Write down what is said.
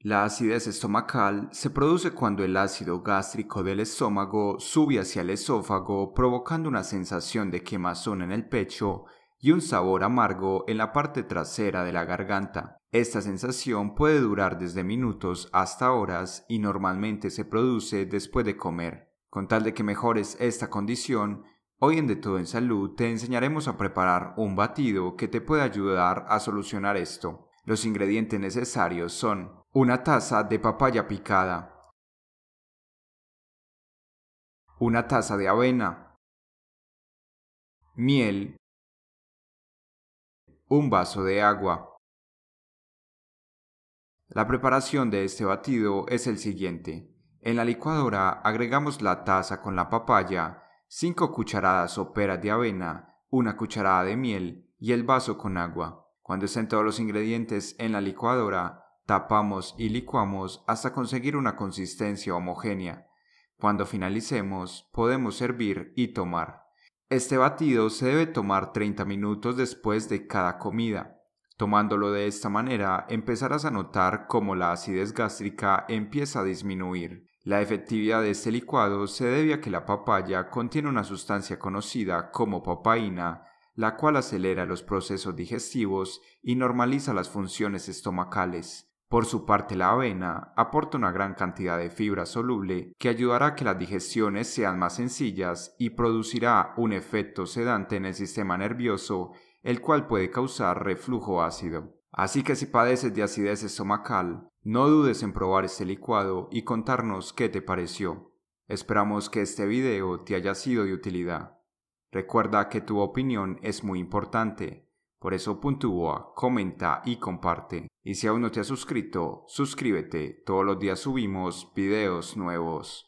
La acidez estomacal se produce cuando el ácido gástrico del estómago sube hacia el esófago provocando una sensación de quemazón en el pecho y un sabor amargo en la parte trasera de la garganta. Esta sensación puede durar desde minutos hasta horas y normalmente se produce después de comer. Con tal de que mejores esta condición, hoy en De Todo en Salud te enseñaremos a preparar un batido que te pueda ayudar a solucionar esto. Los ingredientes necesarios son una taza de papaya picada, una taza de avena, miel, un vaso de agua. La preparación de este batido es el siguiente. En la licuadora agregamos la taza con la papaya, 5 cucharadas soperas de avena, una cucharada de miel y el vaso con agua. Cuando estén todos los ingredientes en la licuadora, tapamos y licuamos hasta conseguir una consistencia homogénea. Cuando finalicemos, podemos servir y tomar. Este batido se debe tomar 30 minutos después de cada comida. Tomándolo de esta manera, empezarás a notar cómo la acidez gástrica empieza a disminuir. La efectividad de este licuado se debe a que la papaya contiene una sustancia conocida como papaína, la cual acelera los procesos digestivos y normaliza las funciones estomacales. Por su parte, la avena aporta una gran cantidad de fibra soluble que ayudará a que las digestiones sean más sencillas y producirá un efecto sedante en el sistema nervioso, el cual puede causar reflujo ácido. Así que si padeces de acidez estomacal, no dudes en probar este licuado y contarnos qué te pareció. Esperamos que este video te haya sido de utilidad. Recuerda que tu opinión es muy importante, por eso puntúa, comenta y comparte. Y si aún no te has suscrito, suscríbete, todos los días subimos videos nuevos.